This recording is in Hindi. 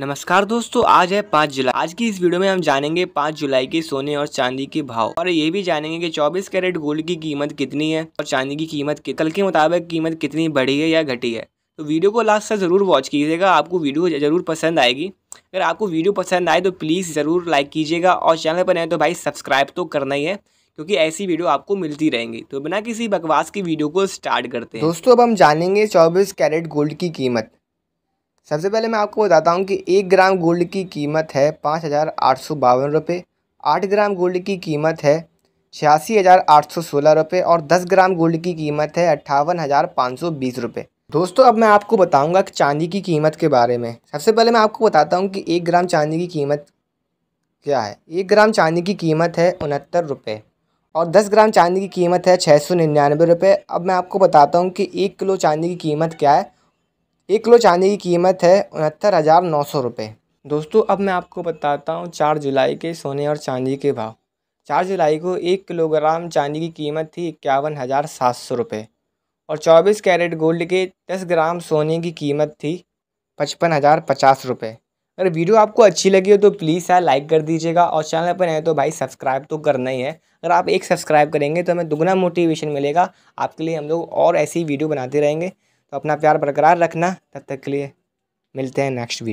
नमस्कार दोस्तों आज है पाँच जुलाई आज की इस वीडियो में हम जानेंगे पाँच जुलाई के सोने और चांदी के भाव और ये भी जानेंगे कि 24 कैरेट गोल्ड की कीमत कितनी है और चांदी की कीमत कल के मुताबिक कीमत कितनी बढ़ी है या घटी है तो वीडियो को लास्ट तक ज़रूर वॉच कीजिएगा आपको वीडियो ज़रूर पसंद आएगी अगर आपको वीडियो पसंद आए तो प्लीज़ ज़रूर लाइक कीजिएगा और चैनल पर नए तो भाई सब्सक्राइब तो करना ही है क्योंकि ऐसी वीडियो आपको मिलती रहेंगी तो बिना किसी बकवास की वीडियो को स्टार्ट करते हैं दोस्तों अब हम जानेंगे 24 कैरेट गोल्ड की कीमत सबसे पहले मैं आपको बताता हूँ कि एक ग्राम गोल्ड की कीमत है पाँच हज़ार आठ सौ बावन रुपये आठ ग्राम गोल्ड की कीमत है छियासी हज़ार आठ सौ सोलह रुपये और दस ग्राम गोल्ड की कीमत है अट्ठावन हज़ार पाँच सौ बीस रुपये दोस्तों अब मैं आपको बताऊँगा कि चांदी की कीमत के बारे में सबसे पहले मैं आपको बताता हूँ कि एक ग्राम चांदी की कीमत क्या है एक ग्राम चांदी की कीमत है उनहत्तर रुपये और दस ग्राम चांदी की कीमत है छः सौ निन्यानवे रुपये अब मैं आपको बताता हूँ कि एक किलो चांदी की कीमत क्या है एक किलो चांदी की कीमत है उनहत्तर हज़ार नौ सौ रुपये दोस्तों अब मैं आपको बताता हूँ चार जुलाई के सोने और चांदी के भाव चार जुलाई को एक किलोग्राम चांदी की कीमत थी इक्यावन हज़ार सात सौ रुपये और चौबीस कैरेट गोल्ड के दस ग्राम सोने की कीमत थी पचपन हज़ार पचास रुपये अगर वीडियो आपको अच्छी लगी हो तो प्लीज़ यार लाइक कर दीजिएगा और चैनल पर नहीं तो भाई सब्सक्राइब तो करना ही है अगर आप एक सब्सक्राइब करेंगे तो हमें दुगना मोटिवेशन मिलेगा आपके लिए हम लोग और ऐसी वीडियो बनाते रहेंगे तो अपना प्यार बरकरार रखना तब तक के लिए मिलते हैं नेक्स्ट वीक